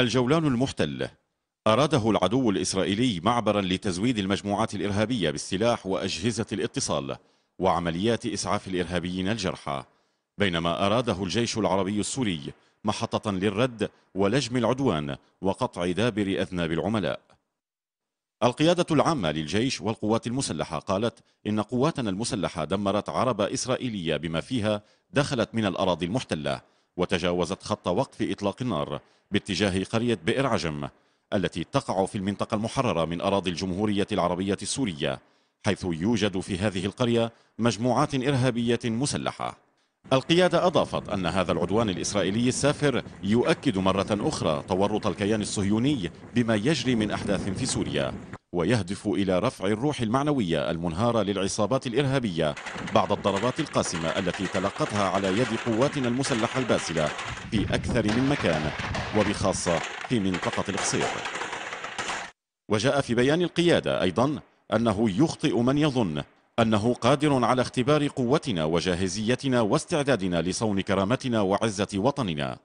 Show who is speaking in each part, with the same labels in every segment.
Speaker 1: الجولان المحتل أراده العدو الإسرائيلي معبرا لتزويد المجموعات الإرهابية بالسلاح وأجهزة الاتصال وعمليات إسعاف الإرهابيين الجرحى بينما أراده الجيش العربي السوري محطة للرد ولجم العدوان وقطع دابر أذناب العملاء القيادة العامة للجيش والقوات المسلحة قالت إن قواتنا المسلحة دمرت عربة إسرائيلية بما فيها دخلت من الأراضي المحتلة وتجاوزت خط وقف إطلاق النار باتجاه قرية بئر عجم التي تقع في المنطقة المحررة من أراضي الجمهورية العربية السورية حيث يوجد في هذه القرية مجموعات إرهابية مسلحة القيادة أضافت أن هذا العدوان الإسرائيلي السافر يؤكد مرة أخرى تورط الكيان الصهيوني بما يجري من أحداث في سوريا ويهدف إلى رفع الروح المعنوية المنهارة للعصابات الإرهابية بعد الضربات القاسمة التي تلقتها على يد قواتنا المسلحة الباسلة في أكثر من مكان وبخاصة في منطقة القصير وجاء في بيان القيادة أيضا أنه يخطئ من يظن أنه قادر على اختبار قوتنا وجاهزيتنا واستعدادنا لصون كرامتنا وعزة وطننا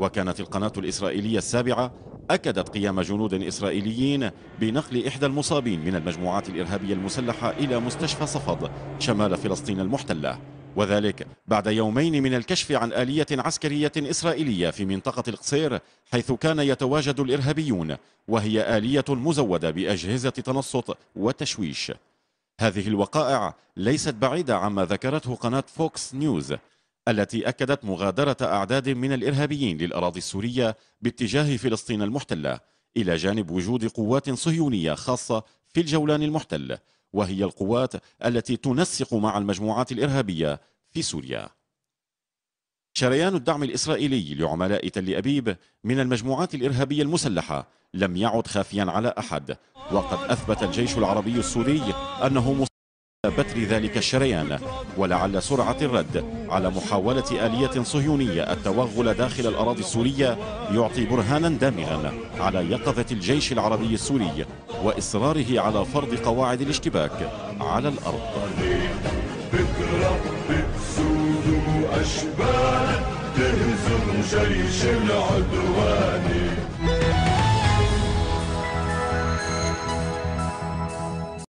Speaker 1: وكانت القناة الإسرائيلية السابعة أكدت قيام جنود إسرائيليين بنقل إحدى المصابين من المجموعات الإرهابية المسلحة إلى مستشفى صفد شمال فلسطين المحتلة وذلك بعد يومين من الكشف عن آلية عسكرية إسرائيلية في منطقة القصير حيث كان يتواجد الإرهابيون وهي آلية مزودة بأجهزة تنصت وتشويش هذه الوقائع ليست بعيدة عما ذكرته قناة فوكس نيوز التي أكدت مغادرة أعداد من الإرهابيين للأراضي السورية باتجاه فلسطين المحتلة إلى جانب وجود قوات صهيونية خاصة في الجولان المحتل وهي القوات التي تنسق مع المجموعات الإرهابية في سوريا شريان الدعم الإسرائيلي لعملاء تل أبيب من المجموعات الإرهابية المسلحة لم يعد خافيا على أحد وقد أثبت الجيش العربي السوري أنه بتر ذلك الشريان ولعل سرعة الرد على محاولة آلية صهيونية التوغل داخل الأراضي السورية يعطي برهانا دامغا على يقظة الجيش العربي السوري وإصراره على فرض قواعد الاشتباك على الأرض أشبال تهزم جيش العدواني